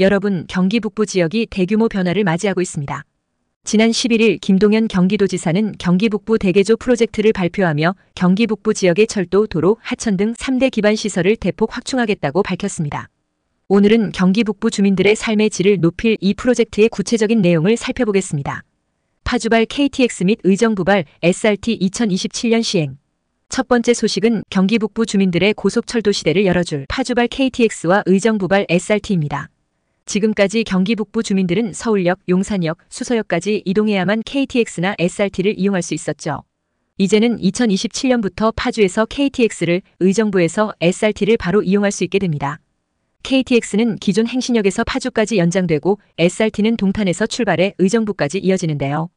여러분 경기 북부 지역이 대규모 변화를 맞이하고 있습니다. 지난 11일 김동현 경기도지사는 경기 북부 대개조 프로젝트를 발표하며 경기 북부 지역의 철도, 도로, 하천 등 3대 기반 시설을 대폭 확충하겠다고 밝혔습니다. 오늘은 경기 북부 주민들의 삶의 질을 높일 이 프로젝트의 구체적인 내용을 살펴보겠습니다. 파주발 KTX 및 의정부발 SRT 2027년 시행 첫 번째 소식은 경기 북부 주민들의 고속철도 시대를 열어줄 파주발 KTX와 의정부발 SRT입니다. 지금까지 경기 북부 주민들은 서울역, 용산역, 수서역까지 이동해야만 KTX나 SRT를 이용할 수 있었죠. 이제는 2027년부터 파주에서 KTX를, 의정부에서 SRT를 바로 이용할 수 있게 됩니다. KTX는 기존 행신역에서 파주까지 연장되고 SRT는 동탄에서 출발해 의정부까지 이어지는데요.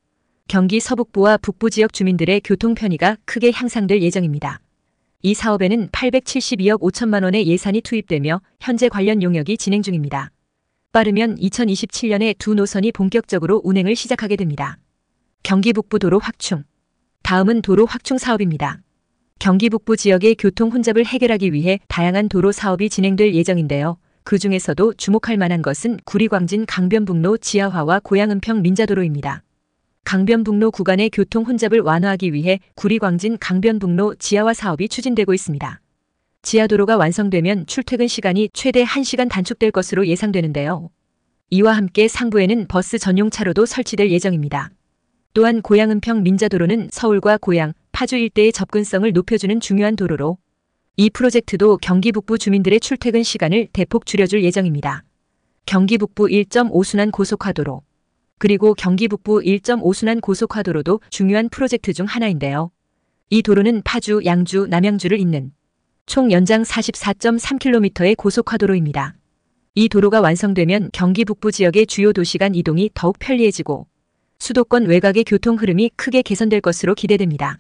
경기 서북부와 북부 지역 주민들의 교통 편의가 크게 향상될 예정입니다. 이 사업에는 872억 5천만 원의 예산이 투입되며 현재 관련 용역이 진행 중입니다. 빠르면 2027년에 두 노선이 본격적으로 운행을 시작하게 됩니다. 경기 북부 도로 확충. 다음은 도로 확충 사업입니다. 경기 북부 지역의 교통 혼잡을 해결하기 위해 다양한 도로 사업이 진행될 예정인데요. 그 중에서도 주목할 만한 것은 구리광진 강변북로 지하화와 고양은평 민자도로입니다. 강변북로 구간의 교통 혼잡을 완화하기 위해 구리광진 강변북로 지하화 사업이 추진되고 있습니다. 지하도로가 완성되면 출퇴근 시간이 최대 1시간 단축될 것으로 예상되는데요. 이와 함께 상부에는 버스 전용 차로도 설치될 예정입니다. 또한 고양은평 민자도로는 서울과 고양, 파주 일대의 접근성을 높여주는 중요한 도로로 이 프로젝트도 경기 북부 주민들의 출퇴근 시간을 대폭 줄여줄 예정입니다. 경기 북부 1.5순환 고속화도로 그리고 경기 북부 1.5순환 고속화도로도 중요한 프로젝트 중 하나인데요. 이 도로는 파주, 양주, 남양주를 잇는 총 연장 44.3km의 고속화도로입니다. 이 도로가 완성되면 경기 북부 지역의 주요 도시 간 이동이 더욱 편리해지고 수도권 외곽의 교통 흐름이 크게 개선될 것으로 기대됩니다.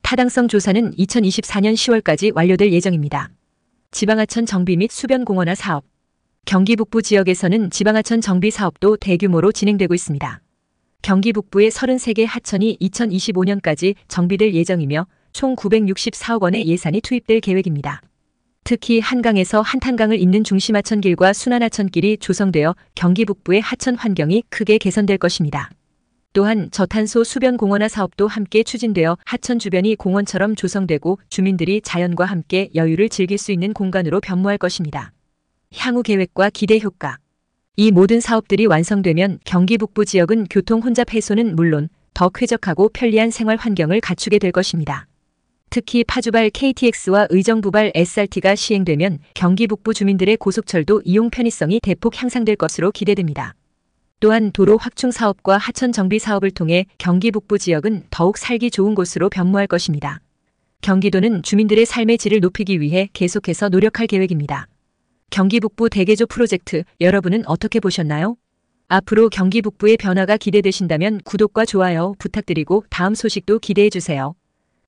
타당성 조사는 2024년 10월까지 완료될 예정입니다. 지방하천 정비 및 수변공원화 사업 경기 북부 지역에서는 지방하천 정비 사업도 대규모로 진행되고 있습니다. 경기 북부의 33개 하천이 2025년까지 정비될 예정이며 총 964억 원의 예산이 투입될 계획입니다. 특히 한강에서 한탄강을 잇는 중심 하천길과 순환 하천길이 조성되어 경기 북부의 하천 환경이 크게 개선될 것입니다. 또한 저탄소 수변 공원화 사업도 함께 추진되어 하천 주변이 공원처럼 조성되고 주민들이 자연과 함께 여유를 즐길 수 있는 공간으로 변모할 것입니다. 향후 계획과 기대 효과 이 모든 사업들이 완성되면 경기 북부 지역은 교통 혼잡 해소는 물론 더 쾌적하고 편리한 생활 환경을 갖추게 될 것입니다. 특히 파주발 KTX와 의정부발 SRT가 시행되면 경기 북부 주민들의 고속철도 이용 편의성이 대폭 향상될 것으로 기대됩니다. 또한 도로 확충 사업과 하천 정비 사업을 통해 경기 북부 지역은 더욱 살기 좋은 곳으로 변모할 것입니다. 경기도는 주민들의 삶의 질을 높이기 위해 계속해서 노력할 계획입니다. 경기 북부 대개조 프로젝트 여러분은 어떻게 보셨나요? 앞으로 경기 북부의 변화가 기대되신다면 구독과 좋아요 부탁드리고 다음 소식도 기대해 주세요.